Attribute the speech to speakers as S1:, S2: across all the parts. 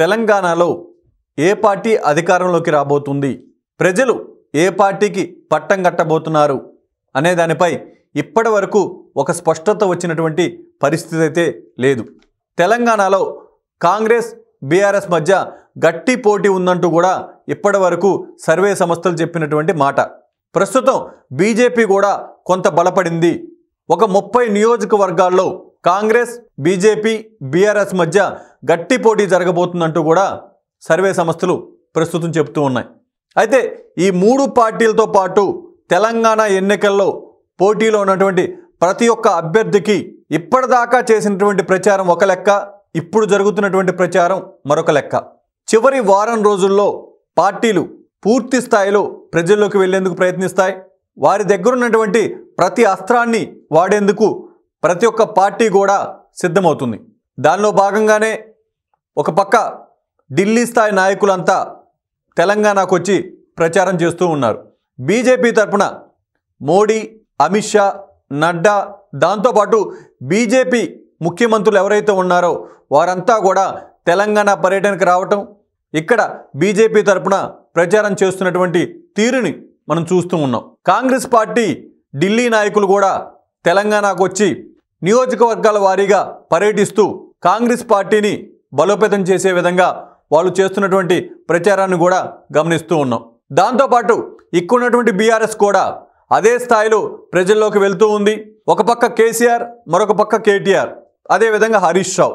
S1: తెలంగాణలో ఏ పార్టీ అధికారంలోకి రాబోతుంది ప్రజలు ఏ పార్టీకి పట్టం కట్టబోతున్నారు అనే దానిపై ఇప్పటి వరకు ఒక స్పష్టత వచ్చినటువంటి పరిస్థితి అయితే లేదు తెలంగాణలో కాంగ్రెస్ బీఆర్ఎస్ మధ్య గట్టి పోటీ ఉందంటూ కూడా ఇప్పటి వరకు సర్వే సంస్థలు చెప్పినటువంటి మాట ప్రస్తుతం బీజేపీ కూడా కొంత బలపడింది ఒక ముప్పై నియోజకవర్గాల్లో కాంగ్రెస్ బీజేపీ బీఆర్ఎస్ మధ్య గట్టి పోటీ జరగబోతుందంటూ కూడా సర్వే సంస్థలు ప్రస్తుతం చెబుతూ ఉన్నాయి అయితే ఈ మూడు పార్టీలతో పాటు తెలంగాణ ఎన్నికల్లో పోటీలో ఉన్నటువంటి ప్రతి ఒక్క అభ్యర్థికి ఇప్పటిదాకా చేసినటువంటి ప్రచారం ఒక లెక్క ఇప్పుడు జరుగుతున్నటువంటి ప్రచారం మరొక లెక్క చివరి వారం రోజుల్లో పార్టీలు పూర్తి స్థాయిలో ప్రజల్లోకి వెళ్లేందుకు ప్రయత్నిస్తాయి వారి దగ్గర ఉన్నటువంటి ప్రతి అస్త్రాన్ని వాడేందుకు ప్రతి ఒక్క పార్టీ కూడా సిద్ధమవుతుంది దానిలో భాగంగానే ఒక పక్క ఢిల్లీ స్థాయి నాయకులంతా తెలంగాణకు వచ్చి ప్రచారం చేస్తూ ఉన్నారు బీజేపీ తరఫున మోడీ అమిత్ షా నడ్డా దాంతోపాటు బీజేపీ ముఖ్యమంత్రులు ఎవరైతే ఉన్నారో వారంతా కూడా తెలంగాణ పర్యటనకు రావటం ఇక్కడ బీజేపీ తరఫున ప్రచారం చేస్తున్నటువంటి తీరుని మనం చూస్తూ ఉన్నాం కాంగ్రెస్ పార్టీ ఢిల్లీ నాయకులు కూడా తెలంగాణకు వచ్చి నియోజకవర్గాల వారీగా పర్యటిస్తూ కాంగ్రెస్ పార్టీని బలోపేతం చేసే విధంగా వాళ్ళు చేస్తున్నటువంటి ప్రచారాన్ని కూడా గమనిస్తూ ఉన్నాం దాంతోపాటు ఇక్కడున్నటువంటి బీఆర్ఎస్ కూడా అదే స్థాయిలో ప్రజల్లోకి వెళ్తూ ఉంది ఒక పక్క కేసీఆర్ మరొక పక్క కేటీఆర్ అదేవిధంగా హరీష్ రావు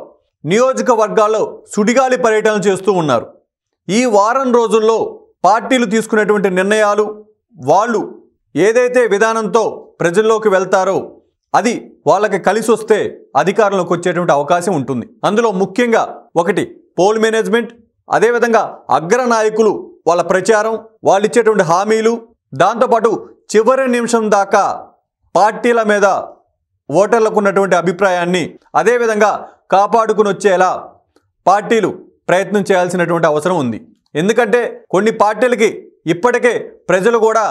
S1: నియోజకవర్గాల్లో సుడిగాలి పర్యటనలు చేస్తూ ఉన్నారు ఈ వారం రోజుల్లో పార్టీలు తీసుకునేటువంటి నిర్ణయాలు వాళ్ళు ఏదైతే విధానంతో ప్రజల్లోకి వెళ్తారో అది వాళ్ళకి కలిసి వస్తే అధికారంలోకి వచ్చేటువంటి అవకాశం ఉంటుంది అందులో ముఖ్యంగా ఒకటి పోల్ మేనేజ్మెంట్ అదేవిధంగా అగ్ర నాయకులు వాళ్ళ ప్రచారం వాళ్ళు ఇచ్చేటువంటి హామీలు దాంతోపాటు చివరి నిమిషం దాకా పార్టీల మీద ఓటర్లకు ఉన్నటువంటి అభిప్రాయాన్ని అదేవిధంగా కాపాడుకుని వచ్చేలా పార్టీలు ప్రయత్నం చేయాల్సినటువంటి అవసరం ఉంది ఎందుకంటే కొన్ని పార్టీలకి ఇప్పటికే ప్రజలు కూడా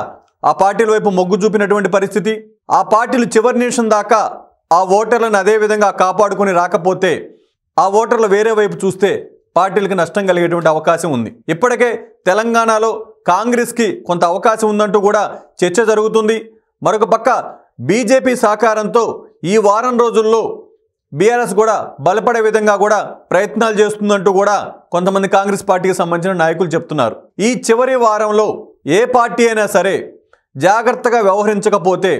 S1: ఆ పార్టీల వైపు మొగ్గు చూపినటువంటి పరిస్థితి ఆ పార్టీలు చివరి నిమిషం దాకా ఆ ఓటర్లను అదేవిధంగా కాపాడుకుని రాకపోతే ఆ ఓటర్లు వేరే వైపు చూస్తే పార్టీలకు నష్టం కలిగేటువంటి అవకాశం ఉంది ఇప్పటికే తెలంగాణలో కాంగ్రెస్కి కొంత అవకాశం ఉందంటూ కూడా చర్చ జరుగుతుంది మరొక పక్క బీజేపీ సహకారంతో ఈ వారం రోజుల్లో బీఆర్ఎస్ కూడా బలపడే విధంగా కూడా ప్రయత్నాలు చేస్తుందంటూ కూడా కొంతమంది కాంగ్రెస్ పార్టీకి సంబంధించిన నాయకులు చెప్తున్నారు ఈ చివరి వారంలో ఏ పార్టీ అయినా సరే జాగ్రత్తగా వ్యవహరించకపోతే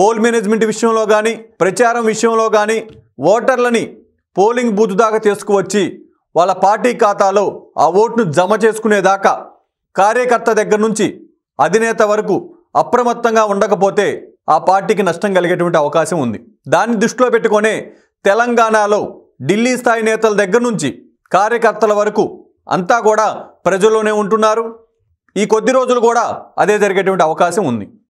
S1: పోల్ మేనేజ్మెంట్ విషయంలో కానీ ప్రచారం విషయంలో కానీ ఓటర్లని పోలింగ్ బూత్ దాకా తీసుకువచ్చి వాళ్ళ పార్టీ ఖాతాలో ఆ ఓట్ను జమ చేసుకునేదాకా కార్యకర్త దగ్గర నుంచి అధినేత వరకు అప్రమత్తంగా ఉండకపోతే ఆ పార్టీకి నష్టం కలిగేటువంటి అవకాశం ఉంది దాన్ని దృష్టిలో పెట్టుకునే తెలంగాణలో ఢిల్లీ స్థాయి నేతల దగ్గర నుంచి కార్యకర్తల వరకు అంతా కూడా ప్రజల్లోనే ఉంటున్నారు ఈ కొద్ది రోజులు కూడా అదే జరిగేటువంటి అవకాశం ఉంది